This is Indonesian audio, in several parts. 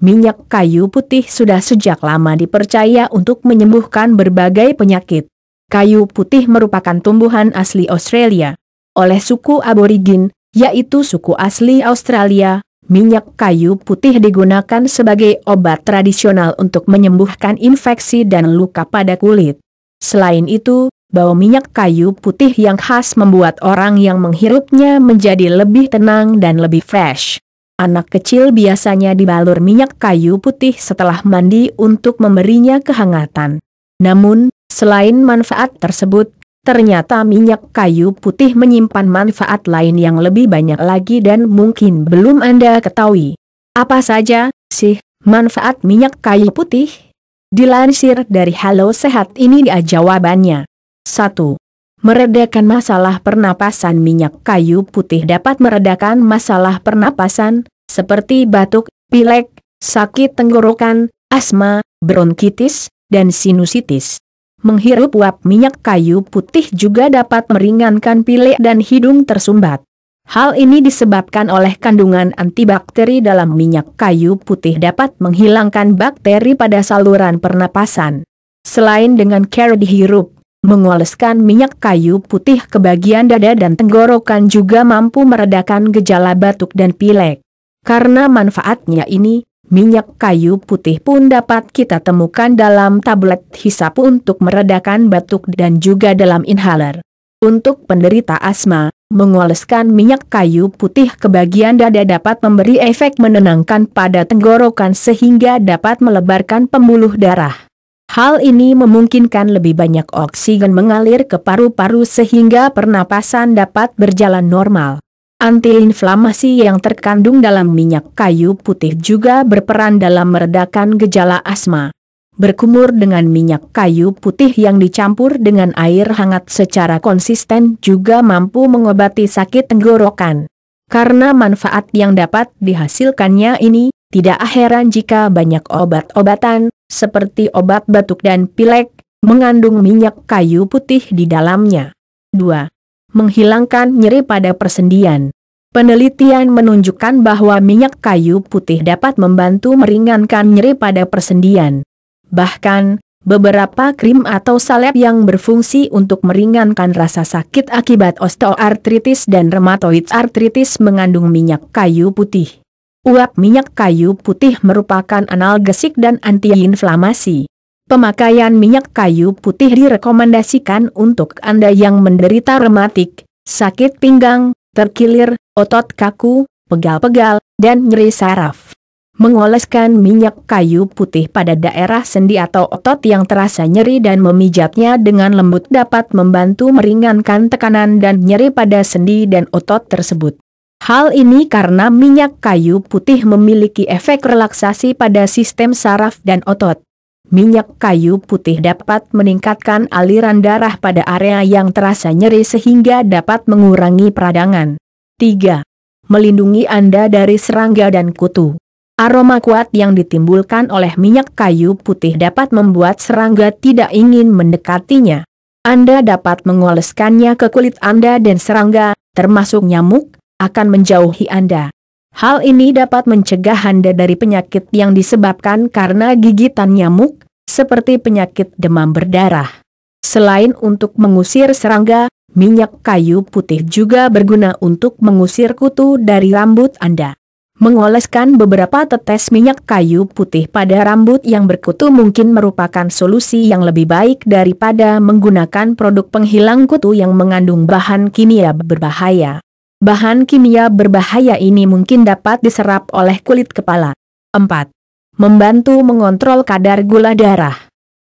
Minyak kayu putih sudah sejak lama dipercaya untuk menyembuhkan berbagai penyakit. Kayu putih merupakan tumbuhan asli Australia. Oleh suku aborigin, yaitu suku asli Australia, minyak kayu putih digunakan sebagai obat tradisional untuk menyembuhkan infeksi dan luka pada kulit. Selain itu, bau minyak kayu putih yang khas membuat orang yang menghirupnya menjadi lebih tenang dan lebih fresh. Anak kecil biasanya dibalur minyak kayu putih setelah mandi untuk memberinya kehangatan. Namun, selain manfaat tersebut, ternyata minyak kayu putih menyimpan manfaat lain yang lebih banyak lagi dan mungkin belum Anda ketahui. Apa saja, sih, manfaat minyak kayu putih? Dilansir dari Halo Sehat ini dia jawabannya. 1. Meredakan masalah pernapasan minyak kayu putih dapat meredakan masalah pernapasan, seperti batuk, pilek, sakit tenggorokan, asma, bronkitis, dan sinusitis. Menghirup uap minyak kayu putih juga dapat meringankan pilek dan hidung tersumbat. Hal ini disebabkan oleh kandungan antibakteri dalam minyak kayu putih dapat menghilangkan bakteri pada saluran pernapasan. Selain dengan care dihirup, mengoleskan minyak kayu putih ke bagian dada dan tenggorokan juga mampu meredakan gejala batuk dan pilek. Karena manfaatnya ini, minyak kayu putih pun dapat kita temukan dalam tablet hisap untuk meredakan batuk dan juga dalam inhaler. Untuk penderita asma, mengoleskan minyak kayu putih ke bagian dada dapat memberi efek menenangkan pada tenggorokan sehingga dapat melebarkan pembuluh darah. Hal ini memungkinkan lebih banyak oksigen mengalir ke paru-paru sehingga pernapasan dapat berjalan normal. Antiinflamasi yang terkandung dalam minyak kayu putih juga berperan dalam meredakan gejala asma. Berkumur dengan minyak kayu putih yang dicampur dengan air hangat secara konsisten juga mampu mengobati sakit tenggorokan. Karena manfaat yang dapat dihasilkannya ini, tidak heran jika banyak obat-obatan, seperti obat batuk dan pilek, mengandung minyak kayu putih di dalamnya. 2. Menghilangkan nyeri pada persendian. Penelitian menunjukkan bahwa minyak kayu putih dapat membantu meringankan nyeri pada persendian. Bahkan, beberapa krim atau salep yang berfungsi untuk meringankan rasa sakit akibat osteoartritis dan rheumatoid arthritis mengandung minyak kayu putih. Uap minyak kayu putih merupakan analgesik dan antiinflamasi. Pemakaian minyak kayu putih direkomendasikan untuk Anda yang menderita rematik, sakit pinggang, terkilir, otot kaku, pegal-pegal, dan nyeri saraf. Mengoleskan minyak kayu putih pada daerah sendi atau otot yang terasa nyeri dan memijatnya dengan lembut dapat membantu meringankan tekanan dan nyeri pada sendi dan otot tersebut. Hal ini karena minyak kayu putih memiliki efek relaksasi pada sistem saraf dan otot. Minyak kayu putih dapat meningkatkan aliran darah pada area yang terasa nyeri sehingga dapat mengurangi peradangan. 3. Melindungi Anda dari serangga dan kutu. Aroma kuat yang ditimbulkan oleh minyak kayu putih dapat membuat serangga tidak ingin mendekatinya. Anda dapat mengoleskannya ke kulit Anda dan serangga, termasuk nyamuk, akan menjauhi Anda. Hal ini dapat mencegah Anda dari penyakit yang disebabkan karena gigitan nyamuk, seperti penyakit demam berdarah. Selain untuk mengusir serangga, minyak kayu putih juga berguna untuk mengusir kutu dari rambut Anda. Mengoleskan beberapa tetes minyak kayu putih pada rambut yang berkutu mungkin merupakan solusi yang lebih baik daripada menggunakan produk penghilang kutu yang mengandung bahan kimia berbahaya. Bahan kimia berbahaya ini mungkin dapat diserap oleh kulit kepala. 4. Membantu mengontrol kadar gula darah.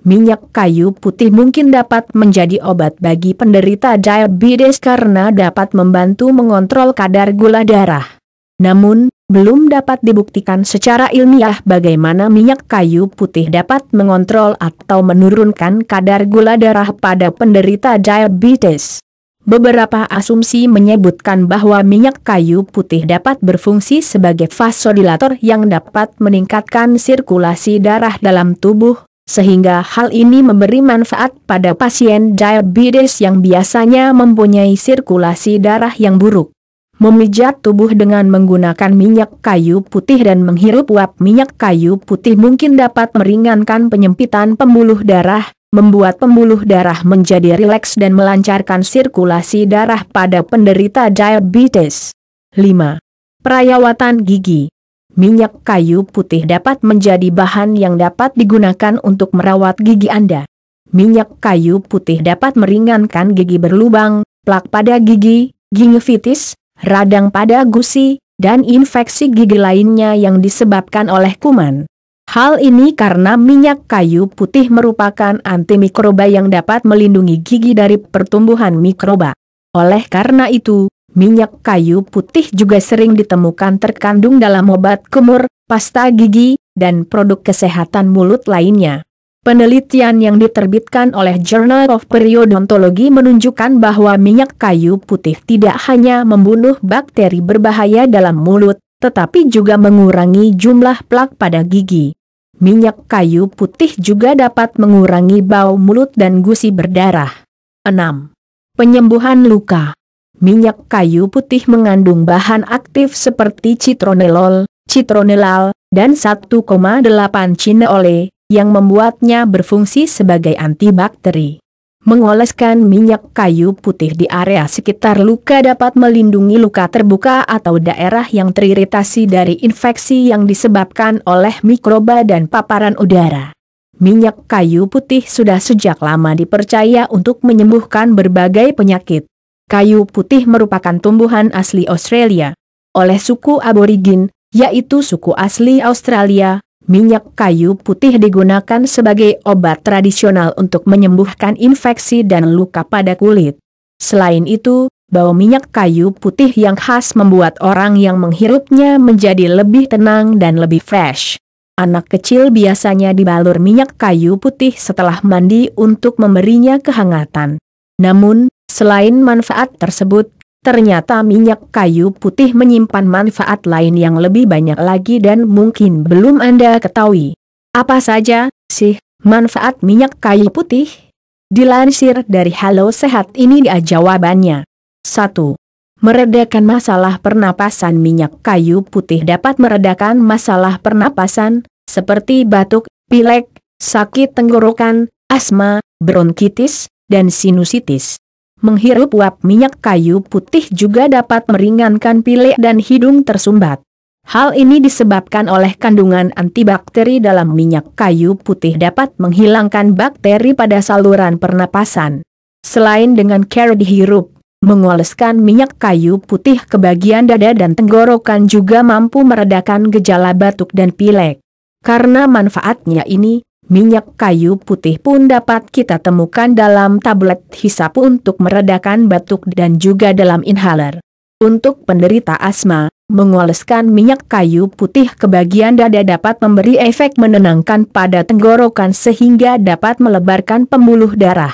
Minyak kayu putih mungkin dapat menjadi obat bagi penderita diabetes karena dapat membantu mengontrol kadar gula darah. Namun, belum dapat dibuktikan secara ilmiah bagaimana minyak kayu putih dapat mengontrol atau menurunkan kadar gula darah pada penderita diabetes. Beberapa asumsi menyebutkan bahwa minyak kayu putih dapat berfungsi sebagai vasodilator yang dapat meningkatkan sirkulasi darah dalam tubuh, sehingga hal ini memberi manfaat pada pasien diabetes yang biasanya mempunyai sirkulasi darah yang buruk. Memijat tubuh dengan menggunakan minyak kayu putih dan menghirup uap minyak kayu putih mungkin dapat meringankan penyempitan pembuluh darah, membuat pembuluh darah menjadi rileks dan melancarkan sirkulasi darah pada penderita diabetes. 5. Perawatan gigi Minyak kayu putih dapat menjadi bahan yang dapat digunakan untuk merawat gigi Anda. Minyak kayu putih dapat meringankan gigi berlubang, plak pada gigi, gingivitis, radang pada gusi, dan infeksi gigi lainnya yang disebabkan oleh kuman. Hal ini karena minyak kayu putih merupakan antimikroba yang dapat melindungi gigi dari pertumbuhan mikroba. Oleh karena itu, minyak kayu putih juga sering ditemukan terkandung dalam obat kumur, pasta gigi, dan produk kesehatan mulut lainnya. Penelitian yang diterbitkan oleh Journal of Periodontology menunjukkan bahwa minyak kayu putih tidak hanya membunuh bakteri berbahaya dalam mulut, tetapi juga mengurangi jumlah plak pada gigi. Minyak kayu putih juga dapat mengurangi bau mulut dan gusi berdarah. 6. Penyembuhan luka Minyak kayu putih mengandung bahan aktif seperti citronelol, citronelal, dan 1,8 cineole, yang membuatnya berfungsi sebagai antibakteri. Mengoleskan minyak kayu putih di area sekitar luka dapat melindungi luka terbuka atau daerah yang teriritasi dari infeksi yang disebabkan oleh mikroba dan paparan udara. Minyak kayu putih sudah sejak lama dipercaya untuk menyembuhkan berbagai penyakit. Kayu putih merupakan tumbuhan asli Australia. Oleh suku aborigin, yaitu suku asli Australia, Minyak kayu putih digunakan sebagai obat tradisional untuk menyembuhkan infeksi dan luka pada kulit. Selain itu, bau minyak kayu putih yang khas membuat orang yang menghirupnya menjadi lebih tenang dan lebih fresh. Anak kecil biasanya dibalur minyak kayu putih setelah mandi untuk memberinya kehangatan. Namun, selain manfaat tersebut, Ternyata minyak kayu putih menyimpan manfaat lain yang lebih banyak lagi dan mungkin belum Anda ketahui. Apa saja, sih, manfaat minyak kayu putih? Dilansir dari Halo Sehat ini dia jawabannya. 1. Meredakan masalah pernapasan Minyak kayu putih dapat meredakan masalah pernapasan, seperti batuk, pilek, sakit tenggorokan, asma, bronkitis, dan sinusitis menghirup uap minyak kayu putih juga dapat meringankan pilek dan hidung tersumbat. Hal ini disebabkan oleh kandungan antibakteri dalam minyak kayu putih dapat menghilangkan bakteri pada saluran pernapasan. Selain dengan care dihirup, mengoleskan minyak kayu putih ke bagian dada dan tenggorokan juga mampu meredakan gejala batuk dan pilek. Karena manfaatnya ini, Minyak kayu putih pun dapat kita temukan dalam tablet hisap untuk meredakan batuk dan juga dalam inhaler. Untuk penderita asma, mengoleskan minyak kayu putih ke bagian dada dapat memberi efek menenangkan pada tenggorokan sehingga dapat melebarkan pembuluh darah.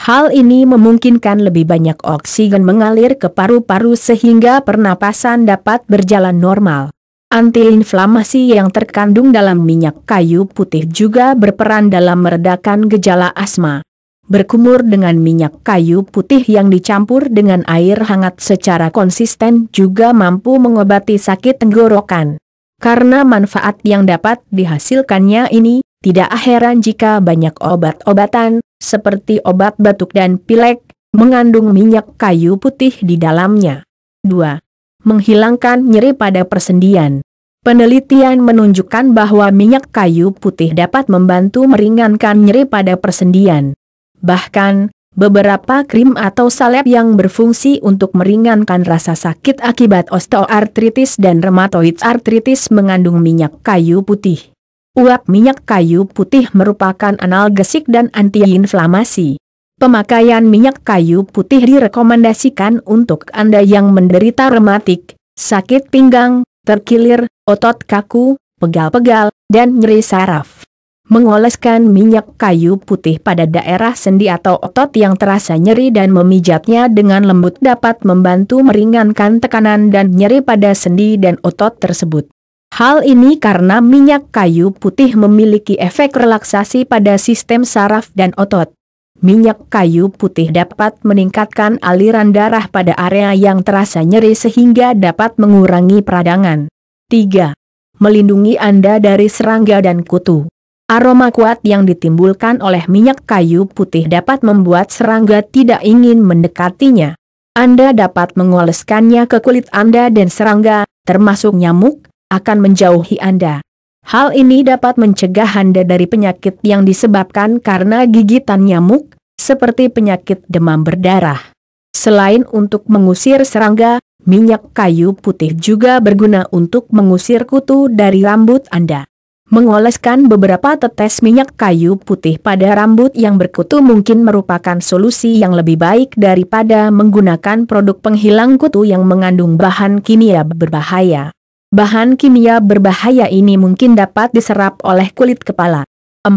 Hal ini memungkinkan lebih banyak oksigen mengalir ke paru-paru sehingga pernapasan dapat berjalan normal. Antiinflamasi yang terkandung dalam minyak kayu putih juga berperan dalam meredakan gejala asma. Berkumur dengan minyak kayu putih yang dicampur dengan air hangat secara konsisten juga mampu mengobati sakit tenggorokan. Karena manfaat yang dapat dihasilkannya ini, tidak heran jika banyak obat-obatan, seperti obat batuk dan pilek, mengandung minyak kayu putih di dalamnya. 2 menghilangkan nyeri pada persendian. Penelitian menunjukkan bahwa minyak kayu putih dapat membantu meringankan nyeri pada persendian. Bahkan, beberapa krim atau salep yang berfungsi untuk meringankan rasa sakit akibat osteoartritis dan rheumatoid artritis mengandung minyak kayu putih. Uap minyak kayu putih merupakan analgesik dan antiinflamasi. Pemakaian minyak kayu putih direkomendasikan untuk Anda yang menderita rematik, sakit pinggang, terkilir, otot kaku, pegal-pegal, dan nyeri saraf. Mengoleskan minyak kayu putih pada daerah sendi atau otot yang terasa nyeri dan memijatnya dengan lembut dapat membantu meringankan tekanan dan nyeri pada sendi dan otot tersebut. Hal ini karena minyak kayu putih memiliki efek relaksasi pada sistem saraf dan otot. Minyak kayu putih dapat meningkatkan aliran darah pada area yang terasa nyeri sehingga dapat mengurangi peradangan. 3. Melindungi Anda dari serangga dan kutu. Aroma kuat yang ditimbulkan oleh minyak kayu putih dapat membuat serangga tidak ingin mendekatinya. Anda dapat mengoleskannya ke kulit Anda dan serangga, termasuk nyamuk, akan menjauhi Anda. Hal ini dapat mencegah Anda dari penyakit yang disebabkan karena gigitan nyamuk, seperti penyakit demam berdarah. Selain untuk mengusir serangga, minyak kayu putih juga berguna untuk mengusir kutu dari rambut Anda. Mengoleskan beberapa tetes minyak kayu putih pada rambut yang berkutu mungkin merupakan solusi yang lebih baik daripada menggunakan produk penghilang kutu yang mengandung bahan kimia berbahaya. Bahan kimia berbahaya ini mungkin dapat diserap oleh kulit kepala. 4.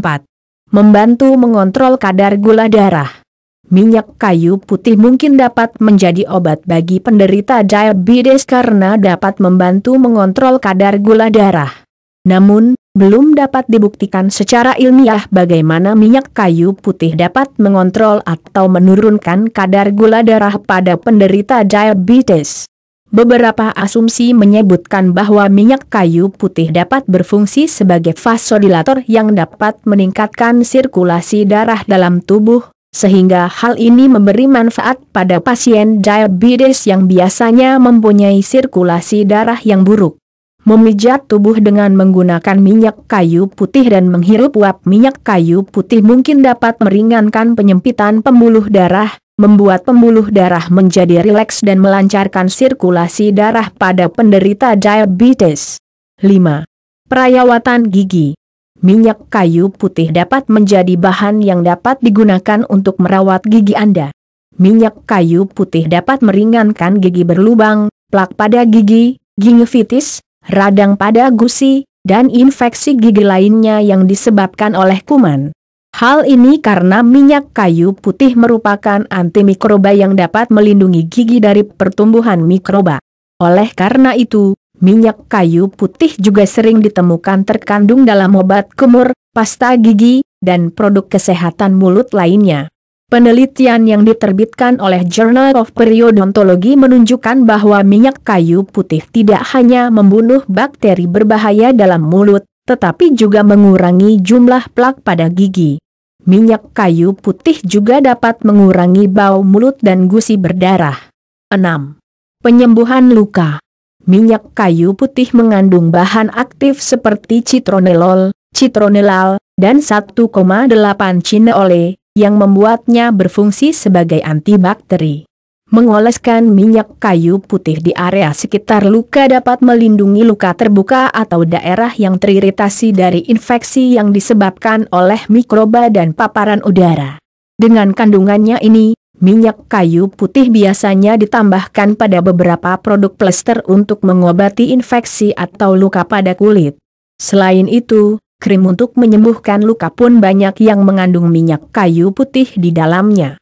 Membantu mengontrol kadar gula darah. Minyak kayu putih mungkin dapat menjadi obat bagi penderita diabetes karena dapat membantu mengontrol kadar gula darah. Namun, belum dapat dibuktikan secara ilmiah bagaimana minyak kayu putih dapat mengontrol atau menurunkan kadar gula darah pada penderita diabetes. Beberapa asumsi menyebutkan bahwa minyak kayu putih dapat berfungsi sebagai vasodilator yang dapat meningkatkan sirkulasi darah dalam tubuh, sehingga hal ini memberi manfaat pada pasien diabetes yang biasanya mempunyai sirkulasi darah yang buruk. Memijat tubuh dengan menggunakan minyak kayu putih dan menghirup uap minyak kayu putih mungkin dapat meringankan penyempitan pembuluh darah, membuat pembuluh darah menjadi rileks dan melancarkan sirkulasi darah pada penderita diabetes. 5. Perawatan gigi Minyak kayu putih dapat menjadi bahan yang dapat digunakan untuk merawat gigi Anda. Minyak kayu putih dapat meringankan gigi berlubang, plak pada gigi, gingivitis, radang pada gusi, dan infeksi gigi lainnya yang disebabkan oleh kuman. Hal ini karena minyak kayu putih merupakan antimikroba yang dapat melindungi gigi dari pertumbuhan mikroba. Oleh karena itu, minyak kayu putih juga sering ditemukan terkandung dalam obat kumur, pasta gigi, dan produk kesehatan mulut lainnya. Penelitian yang diterbitkan oleh Journal of Periodontology menunjukkan bahwa minyak kayu putih tidak hanya membunuh bakteri berbahaya dalam mulut, tetapi juga mengurangi jumlah plak pada gigi. Minyak kayu putih juga dapat mengurangi bau mulut dan gusi berdarah. 6. Penyembuhan luka Minyak kayu putih mengandung bahan aktif seperti citronelol, citronelal, dan 1,8 cineole, yang membuatnya berfungsi sebagai antibakteri. Mengoleskan minyak kayu putih di area sekitar luka dapat melindungi luka terbuka atau daerah yang teriritasi dari infeksi yang disebabkan oleh mikroba dan paparan udara. Dengan kandungannya ini, minyak kayu putih biasanya ditambahkan pada beberapa produk plester untuk mengobati infeksi atau luka pada kulit. Selain itu, krim untuk menyembuhkan luka pun banyak yang mengandung minyak kayu putih di dalamnya.